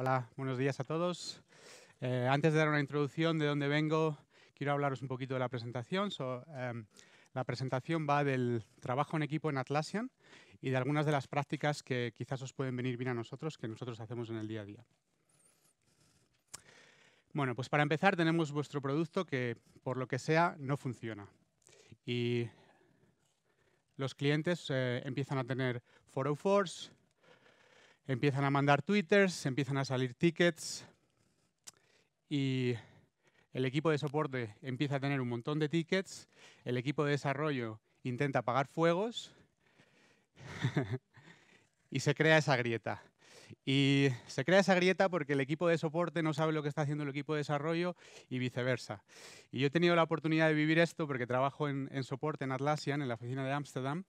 Hola, buenos días a todos. Eh, antes de dar una introducción de dónde vengo, quiero hablaros un poquito de la presentación. Em, la presentación va del trabajo en equipo en Atlassian y de algunas de las prácticas que quizás os pueden venir bien a nosotros, que nosotros hacemos en el día a día. Bueno, pues para empezar tenemos vuestro producto que, por lo que sea, no funciona. Y los clientes eh, empiezan a tener 404s, Empiezan a mandar twitters, empiezan a salir tickets y el equipo de soporte empieza a tener un montón de tickets, el equipo de desarrollo intenta apagar fuegos y se crea esa grieta. Y se crea esa grieta porque el equipo de soporte no sabe lo que está haciendo el equipo de desarrollo y viceversa. Y yo he tenido la oportunidad de vivir esto porque trabajo en, soporte en Atlassian, en la oficina de Ámsterdam,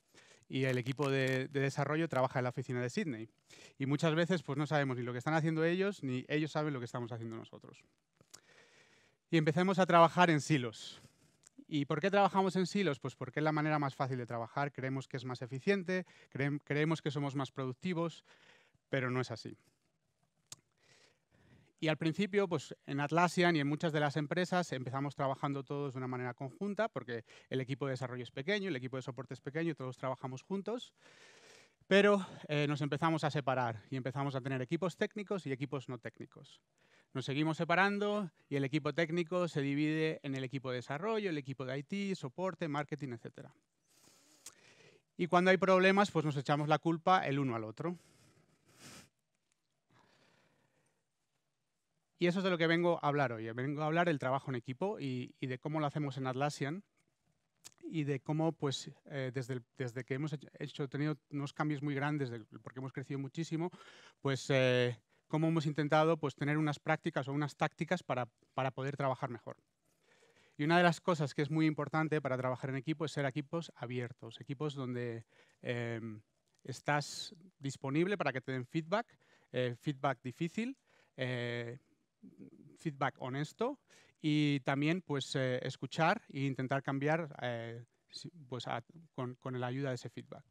y el equipo de, desarrollo trabaja en la oficina de Sydney. Y muchas veces pues, no sabemos ni lo que están haciendo ellos, ni ellos saben lo que estamos haciendo nosotros. Y empecemos a trabajar en silos. ¿Y por qué trabajamos en silos? Pues porque es la manera más fácil de trabajar, creemos que es más eficiente, creemos que somos más productivos, pero no es así. Y al principio, pues en Atlassian y en muchas de las empresas empezamos trabajando todos de una manera conjunta, porque el equipo de desarrollo es pequeño, el equipo de soporte es pequeño, todos trabajamos juntos. Pero eh, nos empezamos a separar y empezamos a tener equipos técnicos y equipos no técnicos. Nos seguimos separando y el equipo técnico se divide en el equipo de desarrollo, el equipo de IT, soporte, marketing, etc. Y cuando hay problemas, pues nos echamos la culpa el uno al otro. Y eso es de lo que vengo a hablar hoy. Vengo a hablar del trabajo en equipo y, de cómo lo hacemos en Atlassian y de cómo, pues, eh, desde, desde, que hemos hecho, tenido unos cambios muy grandes, porque hemos crecido muchísimo, pues, eh, cómo hemos intentado, pues, tener unas prácticas o unas tácticas para, para poder trabajar mejor. Y una de las cosas que es muy importante para trabajar en equipo es ser equipos abiertos, equipos donde em, estás disponible para que te den feedback, eh, feedback difícil, feedback honesto y también pues eh, escuchar e intentar cambiar eh, pues, con, la ayuda de ese feedback.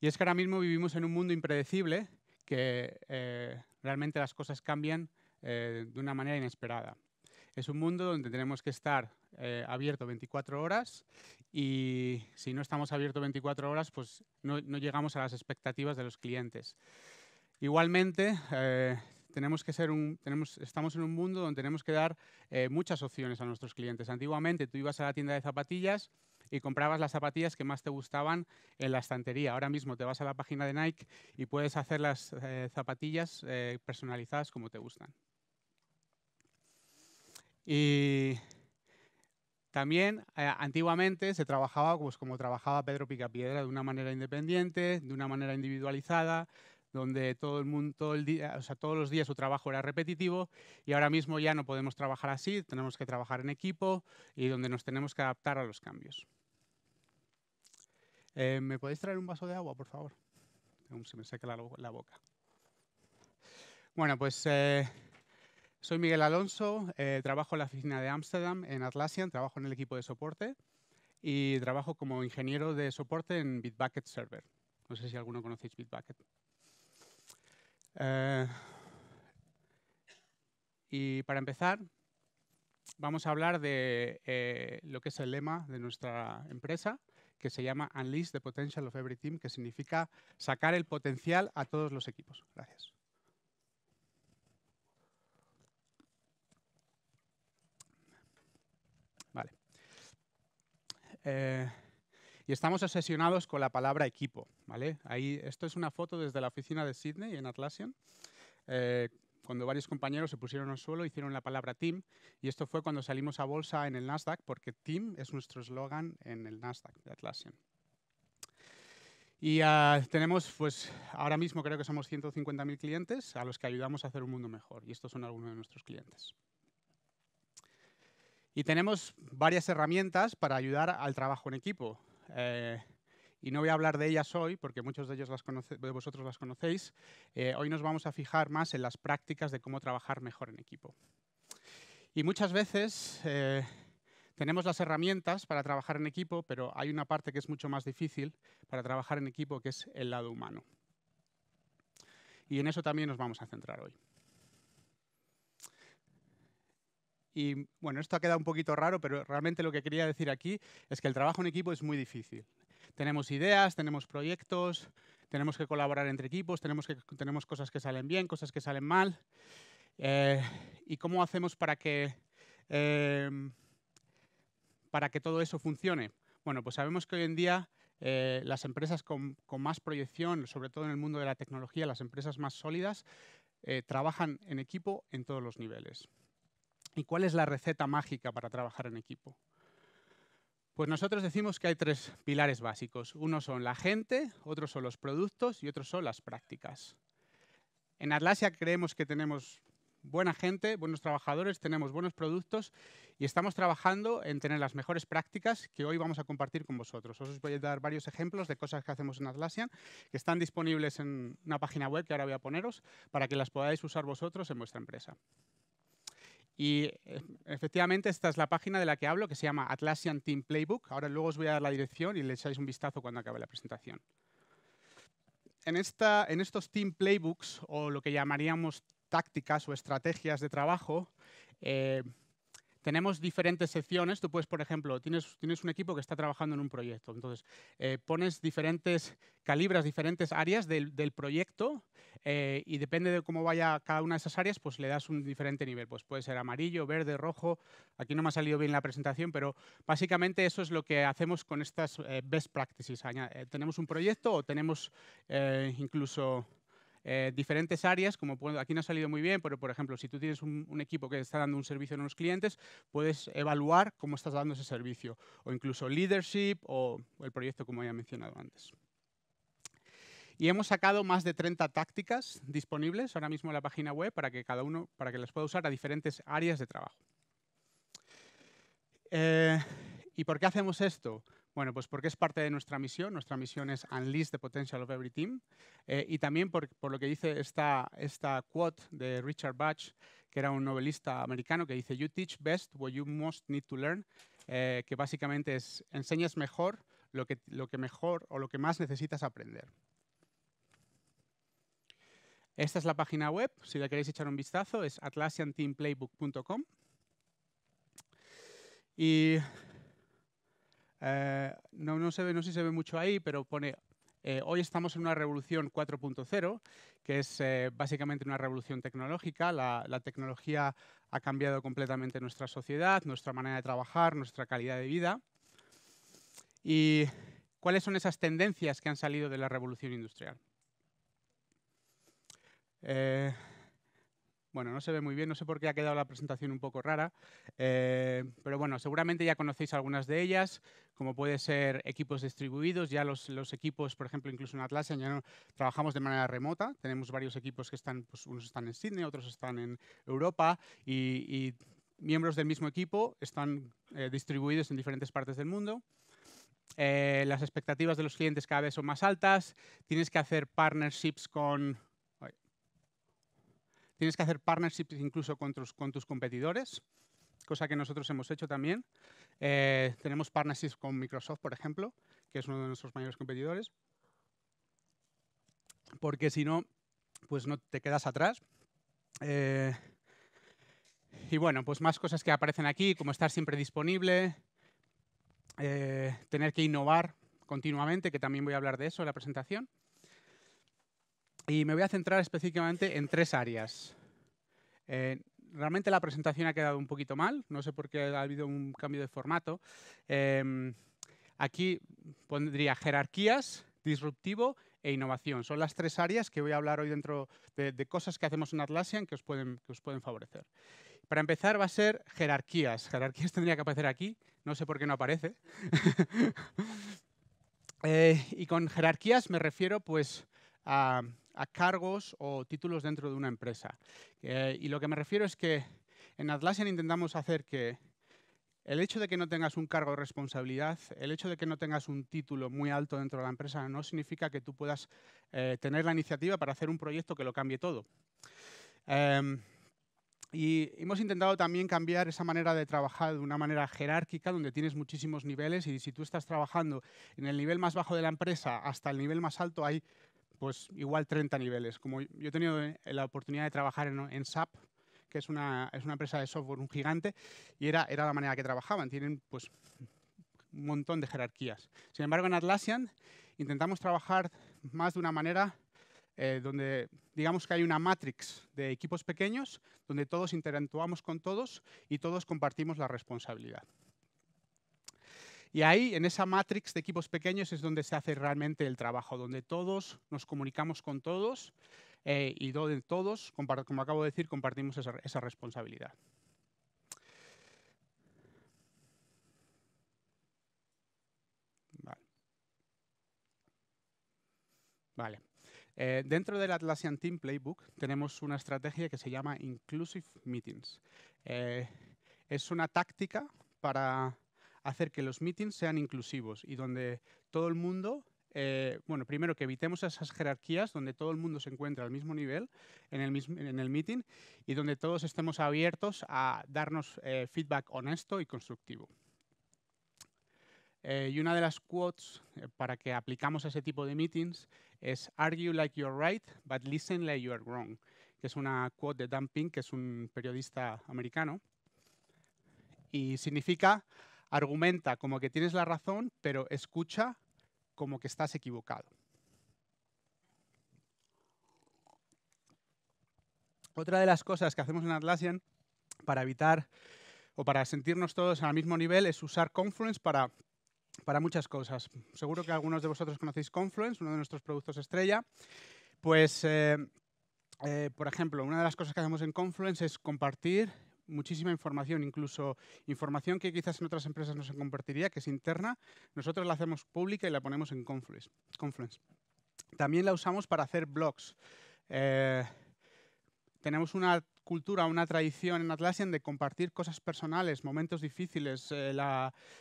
Y es que ahora mismo vivimos en un mundo impredecible que eh, realmente las cosas cambian de una manera inesperada. Es un mundo donde tenemos que estar abierto 24 horas y si no estamos abiertos 24 horas, pues no llegamos a las expectativas de los clientes. Igualmente, eh, tenemos ser estamos en un mundo donde tenemos que dar eh, muchas opciones a nuestros clientes. Antiguamente tú ibas a la tienda de zapatillas y comprabas las zapatillas que más te gustaban en la estantería. Ahora mismo te vas a la página de Nike y puedes hacer las eh, zapatillas personalizadas como te gustan. Y también antiguamente se trabajaba pues, como trabajaba Pedro Picapiedra, de una manera independiente, de una manera individualizada, donde todo el mundo, todos los días su trabajo era repetitivo y ahora mismo ya no podemos trabajar así, tenemos que trabajar en equipo y donde nos tenemos que adaptar a los cambios. Eh, ¿Me podéis traer un vaso de agua, por favor? Se me seca la, boca. Bueno, pues eh, soy Miguel Alonso, eh, trabajo en la oficina de Amsterdam, en Atlassian, trabajo en el equipo de soporte y trabajo como ingeniero de soporte en Bitbucket Server. No sé si alguno conocéis Bitbucket. Eh, y para empezar, vamos a hablar de eh, lo que es el lema de nuestra empresa, que se llama Unleash the Potential of Every Team, que significa sacar el potencial a todos los equipos. Gracias. Vale. Eh, y estamos obsesionados con la palabra equipo. ¿vale? Ahí, esto es una foto desde la oficina de Sydney en Atlassian. Eh, cuando varios compañeros se pusieron al suelo, hicieron la palabra team, y esto fue cuando salimos a bolsa en el Nasdaq, porque team es nuestro eslogan en el Nasdaq de Atlassian. Y ah, tenemos, pues ahora mismo creo que somos 150.000 clientes a los que ayudamos a hacer un mundo mejor. Y estos son algunos de nuestros clientes. Y tenemos varias herramientas para ayudar al trabajo en equipo. Eh, y no voy a hablar de ellas hoy, porque muchos de, ellos las vosotros las conocéis. Eh, hoy nos vamos a fijar más en las prácticas de cómo trabajar mejor en equipo. Y muchas veces eh, tenemos las herramientas para trabajar en equipo, pero hay una parte que es mucho más difícil para trabajar en equipo, que es el lado humano. Y en eso también nos vamos a centrar hoy. Y bueno, esto ha quedado un poquito raro, pero realmente lo que quería decir aquí es que el trabajo en equipo es muy difícil. Tenemos ideas, tenemos proyectos, tenemos que colaborar entre equipos, tenemos, cosas que salen bien, cosas que salen mal. Eh, ¿Y cómo hacemos para que, em, para que todo eso funcione? Bueno, pues sabemos que hoy en día eh, las empresas con, más proyección, sobre todo en el mundo de la tecnología, las empresas más sólidas, eh, trabajan en equipo en todos los niveles. ¿Y cuál es la receta mágica para trabajar en equipo? Pues nosotros decimos que hay tres pilares básicos. Uno son la gente, otros son los productos y otros son las prácticas. En Atlasia creemos que tenemos buena gente, buenos trabajadores, tenemos buenos productos y estamos trabajando en tener las mejores prácticas que hoy vamos a compartir con vosotros. Os voy a dar varios ejemplos de cosas que hacemos en Atlassian que están disponibles en una página web que ahora voy a poneros para que las podáis usar vosotros en vuestra empresa. Y eh, efectivamente esta es la página de la que hablo, que se llama Atlassian Team Playbook. Ahora luego os voy a dar la dirección y le echáis un vistazo cuando acabe la presentación. En, esta, en estos Team Playbooks, o lo que llamaríamos tácticas o estrategias de trabajo, eh, tenemos diferentes secciones. Tú puedes, por ejemplo, tienes, un equipo que está trabajando en un proyecto. Entonces, eh, pones diferentes, calibras diferentes áreas del, proyecto eh, y depende de cómo vaya cada una de esas áreas, pues le das un diferente nivel. Pues puede ser amarillo, verde, rojo. Aquí no me ha salido bien la presentación, pero básicamente eso es lo que hacemos con estas eh, best practices. tenemos un proyecto o tenemos incluso eh, diferentes áreas, como aquí no ha salido muy bien, pero por ejemplo, si tú tienes un, equipo que está dando un servicio a unos clientes, puedes evaluar cómo estás dando ese servicio, o incluso leadership o el proyecto como había mencionado antes. Y hemos sacado más de 30 tácticas disponibles ahora mismo en la página web para que cada uno, para que las pueda usar a diferentes áreas de trabajo. Eh, ¿Y por qué hacemos esto? Bueno, pues porque es parte de nuestra misión. Nuestra misión es Unleash the Potential of Every Team. Eh, y también por, lo que dice esta, esta quote de Richard Batch, que era un novelista americano, que dice, You teach best what you most need to learn, eh, que básicamente es, enseñas mejor lo que, lo que mejor o lo que más necesitas aprender. Esta es la página web, si la queréis echar un vistazo, es atlassianteamplaybook.com. Y eh, no, no, se ve, no sé si se ve mucho ahí, pero pone, eh, hoy estamos en una revolución 4.0, que es eh, básicamente una revolución tecnológica. la, tecnología ha cambiado completamente nuestra sociedad, nuestra manera de trabajar, nuestra calidad de vida. ¿Y cuáles son esas tendencias que han salido de la revolución industrial? Bueno, no se ve muy bien, no sé por qué ha quedado la presentación un poco rara, eh, pero bueno, seguramente ya conocéis algunas de ellas, como puede ser equipos distribuidos, ya los, equipos, por ejemplo, incluso en Atlassian ya no, trabajamos de manera remota, tenemos varios equipos que están, pues, unos están en Sydney, otros están en Europa y, miembros del mismo equipo están eh, distribuidos en diferentes partes del mundo. Eh, las expectativas de los clientes cada vez son más altas, tienes que hacer partnerships con Tienes que hacer partnerships incluso con tus, competidores, cosa que nosotros hemos hecho también. Eh, tenemos partnerships con Microsoft, por ejemplo, que es uno de nuestros mayores competidores. Porque si no, pues no te quedas atrás. Eh, y bueno, pues más cosas que aparecen aquí, como estar siempre disponible, eh, tener que innovar continuamente, que también voy a hablar de eso en la presentación. Y me voy a centrar específicamente en tres áreas. Eh, realmente la presentación ha quedado un poquito mal, no sé por qué ha habido un cambio de formato. Em, aquí pondría jerarquías, disruptivo e innovación. Son las tres áreas que voy a hablar hoy dentro de, cosas que hacemos en Atlassian que os, pueden, que os pueden favorecer. Para empezar va a ser jerarquías. Jerarquías tendría que aparecer aquí, no sé por qué no aparece. Eh, y con jerarquías me refiero pues a, cargos o títulos dentro de una empresa. Eh, y lo que me refiero es que en Atlassian intentamos hacer que el hecho de que no tengas un cargo de responsabilidad, el hecho de que no tengas un título muy alto dentro de la empresa, no significa que tú puedas eh, tener la iniciativa para hacer un proyecto que lo cambie todo. Em, y hemos intentado también cambiar esa manera de trabajar de una manera jerárquica, donde tienes muchísimos niveles y si tú estás trabajando en el nivel más bajo de la empresa hasta el nivel más alto hay pues igual 30 niveles. Como yo he tenido eh, la oportunidad de trabajar en, SAP, que es una, empresa de software, un gigante, y era, era la manera que trabajaban. Tienen pues un montón de jerarquías. Sin embargo, en Atlassian intentamos trabajar más de una manera eh, donde digamos que hay una matrix de equipos pequeños, donde todos interactuamos con todos y todos compartimos la responsabilidad. Y ahí, en esa matrix de equipos pequeños, es donde se hace realmente el trabajo, donde todos nos comunicamos con todos eh, y donde todos, como acabo de decir, compartimos esa, responsabilidad. Vale. Eh, dentro del Atlassian Team Playbook tenemos una estrategia que se llama Inclusive Meetings. Eh, es una táctica para hacer que los meetings sean inclusivos y donde todo el mundo, eh, bueno, primero que evitemos esas jerarquías donde todo el mundo se encuentra al mismo nivel en el, mismo, en el meeting y donde todos estemos abiertos a darnos eh, feedback honesto y constructivo. Eh, y una de las quotes para que aplicamos ese tipo de meetings es Argue like you're right, but listen like you're wrong, que es una quote de Dan Pink, que es un periodista americano. Y significa argumenta como que tienes la razón, pero escucha como que estás equivocado. Otra de las cosas que hacemos en Atlassian para evitar o para sentirnos todos al mismo nivel es usar Confluence para, para muchas cosas. Seguro que algunos de vosotros conocéis Confluence, uno de nuestros productos estrella. Pues, eh, eh, por ejemplo, una de las cosas que hacemos en Confluence es compartir muchísima información, incluso información que quizás en otras empresas no se compartiría, que es interna, nosotros la hacemos pública y la ponemos en Confluence. También la usamos para hacer blogs. Eh, tenemos una cultura, una tradición en Atlassian de compartir cosas personales, momentos difíciles, eh,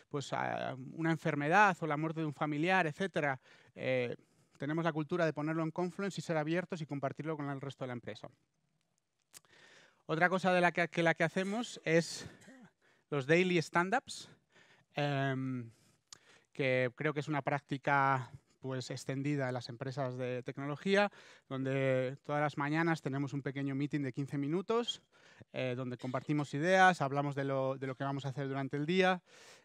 pues, ah, una enfermedad o la muerte de un familiar, etc. Eh, tenemos la cultura de ponerlo en Confluence y ser abiertos y compartirlo con el resto de la empresa. Otra cosa de la que, hacemos es los daily stand-ups, em, que creo que es una práctica pues extendida en las empresas de tecnología, donde todas las mañanas tenemos un pequeño meeting de 15 minutos, eh, donde compartimos ideas, hablamos de lo, que vamos a hacer durante el día.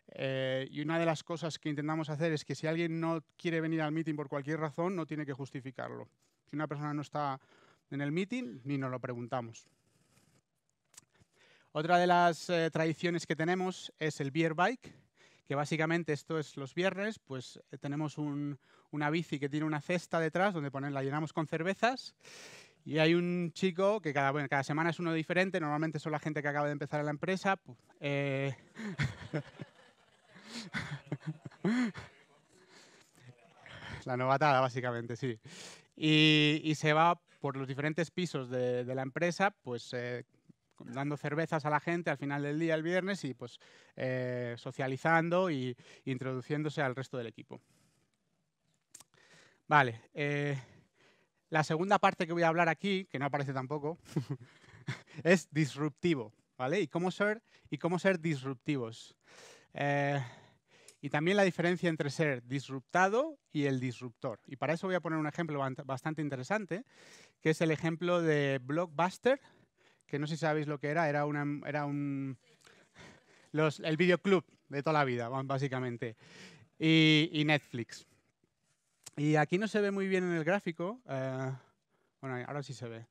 Eh, y una de las cosas que intentamos hacer es que si alguien no quiere venir al meeting por cualquier razón, no tiene que justificarlo. Si una persona no está en el meeting, ni nos lo preguntamos. Otra de las eh, tradiciones que tenemos es el beer bike, que básicamente esto es los viernes, pues eh, tenemos una bici que tiene una cesta detrás donde ponen, la llenamos con cervezas y hay un chico que cada, cada semana es uno diferente, normalmente son la gente que acaba de empezar en la empresa. Eh, la novatada, básicamente, sí. Y, se va por los diferentes pisos de, la empresa, pues dando cervezas a la gente al final del día, el viernes, y pues eh, socializando e introduciéndose al resto del equipo. Vale, eh, la segunda parte que voy a hablar aquí, que no aparece tampoco, es disruptivo, ¿vale? Y cómo ser, y cómo ser disruptivos. Eh, y también la diferencia entre ser disruptado y el disruptor. Y para eso voy a poner un ejemplo bastante interesante, que es el ejemplo de Blockbuster, que no sé si sabéis lo que era, era, una, era un... el videoclub de toda la vida, básicamente, y, Netflix. Y aquí no se ve muy bien en el gráfico, eh, bueno, ahora sí se ve.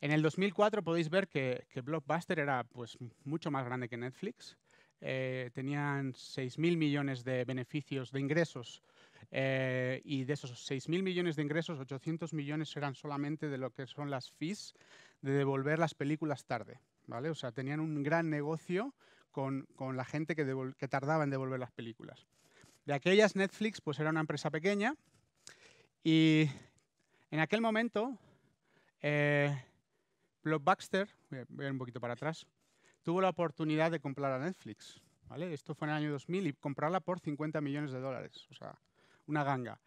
En el 2004 podéis ver que, que Blockbuster era pues, mucho más grande que Netflix, eh, tenían 6.000 millones de beneficios, de ingresos, eh, y de esos 6.000 millones de ingresos, 800 millones eran solamente de lo que son las fees, de devolver las películas tarde. ¿vale? O sea, tenían un gran negocio con, con la gente que, tardaba en devolver las películas. De aquellas, Netflix pues, era una empresa pequeña y en aquel momento, eh, Blockbuster, voy a ir un poquito para atrás, tuvo la oportunidad de comprar a Netflix. ¿vale? Esto fue en el año 2000 y comprarla por 50 millones de dólares, o sea, una ganga.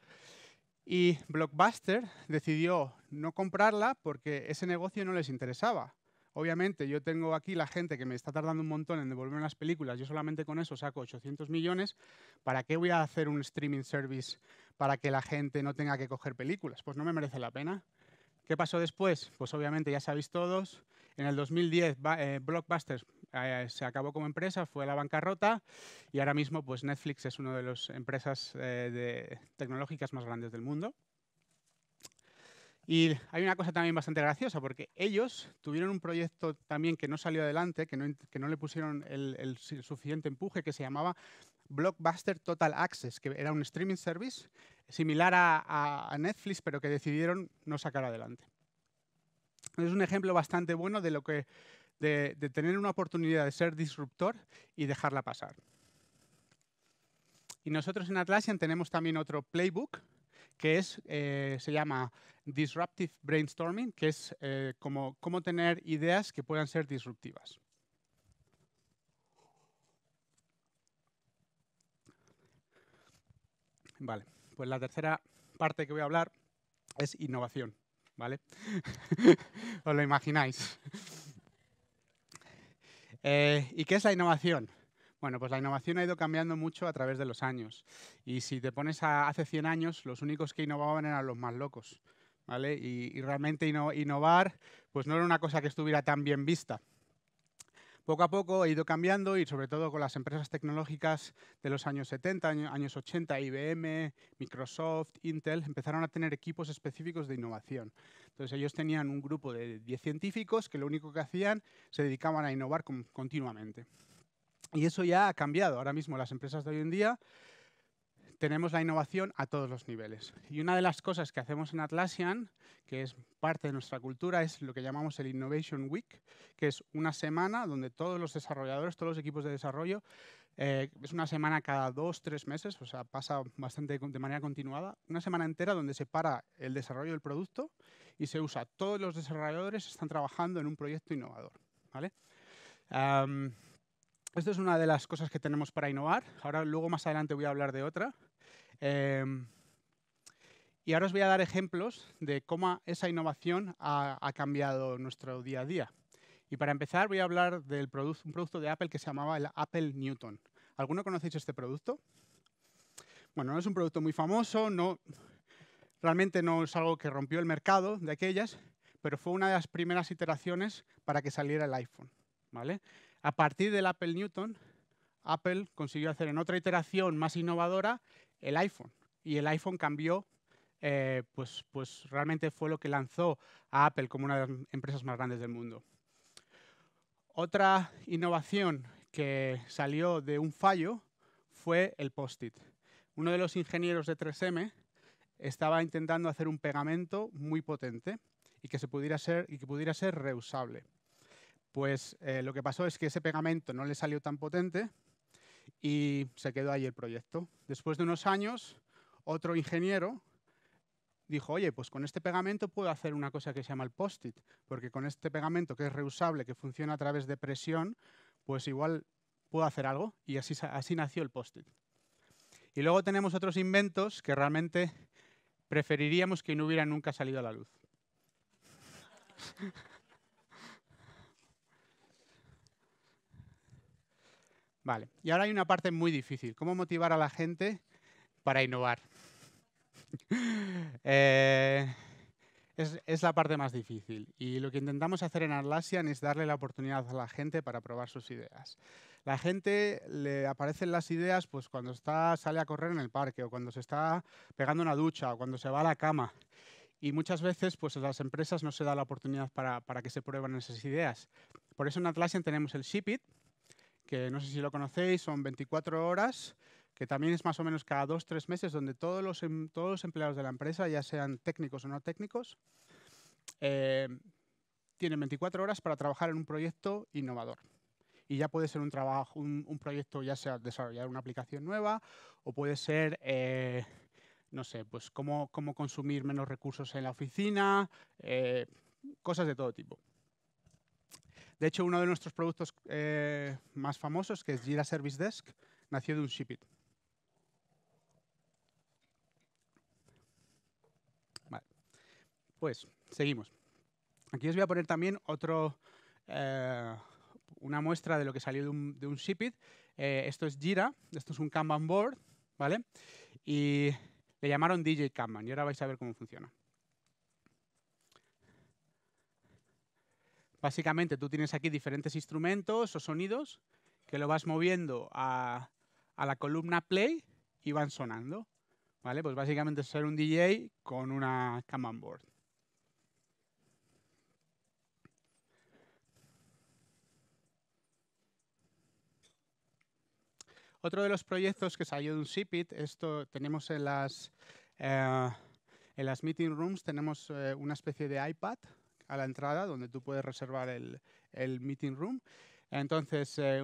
Y Blockbuster decidió no comprarla porque ese negocio no les interesaba. Obviamente, yo tengo aquí la gente que me está tardando un montón en devolverme las películas. Yo solamente con eso saco 800 millones. ¿Para qué voy a hacer un streaming service para que la gente no tenga que coger películas? Pues no me merece la pena. ¿Qué pasó después? Pues obviamente ya sabéis todos, en el 2010 Blockbuster eh, Blockbusters eh, se acabó como empresa, fue la bancarrota y ahora mismo pues, Netflix es una de las empresas eh, de tecnológicas más grandes del mundo. Y hay una cosa también bastante graciosa, porque ellos tuvieron un proyecto también que no salió adelante, que no, le pusieron el, suficiente empuje, que se llamaba Blockbuster Total Access, que era un streaming service similar a Netflix, pero que decidieron no sacar adelante es un ejemplo bastante bueno de lo que de, tener una oportunidad de ser disruptor y dejarla pasar. Y nosotros en Atlassian tenemos también otro playbook que es, eh, se llama Disruptive Brainstorming, que es eh, como, cómo tener ideas que puedan ser disruptivas. Vale, pues la tercera parte que voy a hablar es innovación. ¿vale? Os lo imagináis. Eh, ¿Y qué es la innovación? Bueno, pues la innovación ha ido cambiando mucho a través de los años. Y si te pones a hace 100 años, los únicos que innovaban eran los más locos. ¿vale? Y, realmente innovar pues no era una cosa que estuviera tan bien vista. Poco a poco he ido cambiando y sobre todo con las empresas tecnológicas de los años 70, años 80, IBM, Microsoft, Intel, empezaron a tener equipos específicos de innovación. Entonces ellos tenían un grupo de 10 científicos que lo único que hacían se dedicaban a innovar continuamente. Y eso ya ha cambiado. Ahora mismo las empresas de hoy en día tenemos la innovación a todos los niveles. Y una de las cosas que hacemos en Atlassian, que es parte de nuestra cultura, es lo que llamamos el Innovation Week, que es una semana donde todos los desarrolladores, todos los equipos de desarrollo, eh, es una semana cada dos, tres meses, o sea, pasa bastante de manera continuada, una semana entera donde se para el desarrollo del producto y se usa. Todos los desarrolladores están trabajando en un proyecto innovador. ¿vale? esto es una de las cosas que tenemos para innovar. Ahora, luego más adelante voy a hablar de otra. Em, y ahora os voy a dar ejemplos de cómo esa innovación ha, cambiado nuestro día a día. Y para empezar voy a hablar de un producto de Apple que se llamaba el Apple Newton. ¿Alguno conocéis este producto? Bueno, no es un producto muy famoso, no, realmente no es algo que rompió el mercado de aquellas, pero fue una de las primeras iteraciones para que saliera el iPhone. ¿vale? A partir del Apple Newton, Apple consiguió hacer en otra iteración más innovadora el iPhone. Y el iPhone cambió, eh, pues, pues realmente fue lo que lanzó a Apple como una de las empresas más grandes del mundo. Otra innovación que salió de un fallo fue el post-it. Uno de los ingenieros de 3M estaba intentando hacer un pegamento muy potente y que, se pudiera, ser, y que pudiera ser reusable. Pues eh, lo que pasó es que ese pegamento no le salió tan potente y se quedó ahí el proyecto. Después de unos años, otro ingeniero dijo, oye, pues con este pegamento puedo hacer una cosa que se llama el post-it, porque con este pegamento que es reusable, que funciona a través de presión, pues igual puedo hacer algo y así, nació el post-it. Y luego tenemos otros inventos que realmente preferiríamos que no hubieran nunca salido a la luz. Vale, y ahora hay una parte muy difícil, ¿cómo motivar a la gente para innovar? Eh, es, la parte más difícil y lo que intentamos hacer en Atlassian es darle la oportunidad a la gente para probar sus ideas. La gente le aparecen las ideas pues, cuando está, sale a correr en el parque o cuando se está pegando una ducha o cuando se va a la cama. Y muchas veces pues, las empresas no se da la oportunidad para, que se prueben esas ideas. Por eso en Atlassian tenemos el ShipIt que no sé si lo conocéis, son 24 horas, que también es más o menos cada dos, tres meses, donde todos los, em, todos los empleados de la empresa, ya sean técnicos o no técnicos, eh, tienen 24 horas para trabajar en un proyecto innovador. Y ya puede ser un, trabajo, un, proyecto, ya sea desarrollar una aplicación nueva o puede ser... Eh, no sé, pues cómo, consumir menos recursos en la oficina, eh, cosas de todo tipo. De hecho, uno de nuestros productos eh, más famosos, que es Jira Service Desk, nació de un Shipit. Vale. Pues, seguimos. Aquí os voy a poner también otro, eh, una muestra de lo que salió de un, de eh, esto es Jira, esto es un Kanban board, ¿vale? Y le llamaron DJ Kanban y ahora vais a ver cómo funciona. Básicamente tú tienes aquí diferentes instrumentos o sonidos que lo vas moviendo a, la columna play y van sonando. ¿Vale? Pues básicamente ser un DJ con una command board. Otro de los proyectos que salió de un ShipIt, esto tenemos en las, eh, en las meeting rooms, tenemos eh, una especie de iPad a la entrada donde tú puedes reservar el, meeting room. Entonces, eh,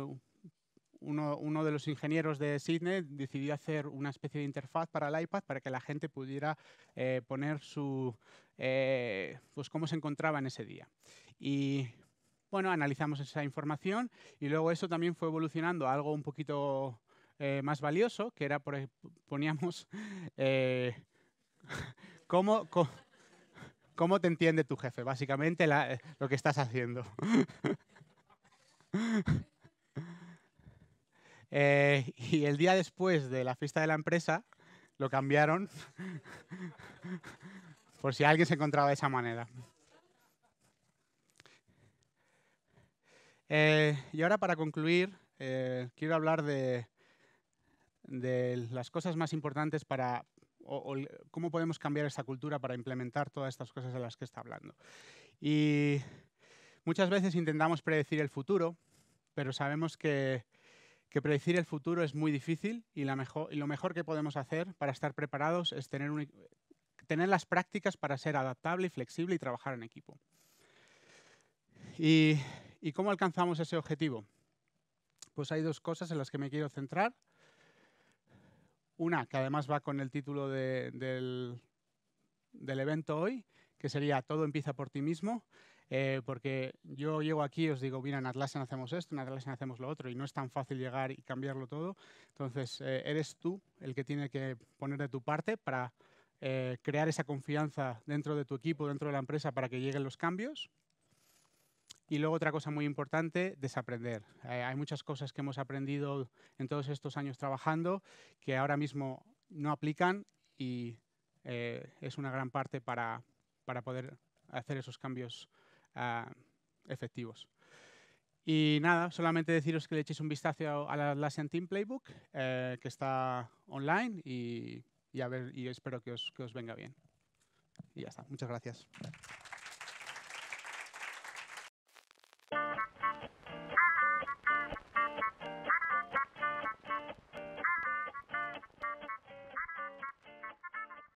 uno, de los ingenieros de Sydney decidió hacer una especie de interfaz para el iPad para que la gente pudiera eh, poner su, eh, pues cómo se encontraba en ese día. Y bueno, analizamos esa información y luego eso también fue evolucionando a algo un poquito más valioso, que era, poníamos... cómo, ¿Cómo te entiende tu jefe? Básicamente eh, lo que estás haciendo. Eh, y el día después de la fiesta de la empresa lo cambiaron por si alguien se encontraba de esa manera. Eh, y ahora para concluir, quiero hablar de las cosas más importantes para, cómo podemos cambiar esta cultura para implementar todas estas cosas de las que está hablando. Y muchas veces intentamos predecir el futuro, pero sabemos que, predecir el futuro es muy difícil y, lo mejor que podemos hacer para estar preparados es tener, las prácticas para ser adaptable y flexible y trabajar en equipo. y cómo alcanzamos ese objetivo? Pues hay dos cosas en las que me quiero centrar. Una que además va con el título del, del, evento hoy, que sería Todo empieza por ti mismo, eh, porque yo llego aquí y os digo, mira, en Atlassian hacemos esto, en Atlassian hacemos lo otro, y no es tan fácil llegar y cambiarlo todo. Entonces, eh, eres tú el que tiene que poner de tu parte para eh, crear esa confianza dentro de tu equipo, dentro de la empresa, para que lleguen los cambios y luego otra cosa muy importante, desaprender. Eh, hay muchas cosas que hemos aprendido en todos estos años trabajando que ahora mismo no aplican y eh, es una gran parte para, para poder hacer esos cambios ah, efectivos. Y nada, solamente deciros que le echéis un vistazo a la Atlassian Team Playbook, eh, que está online y, y, a ver, y espero que os, que os venga bien. Y ya está, muchas gracias.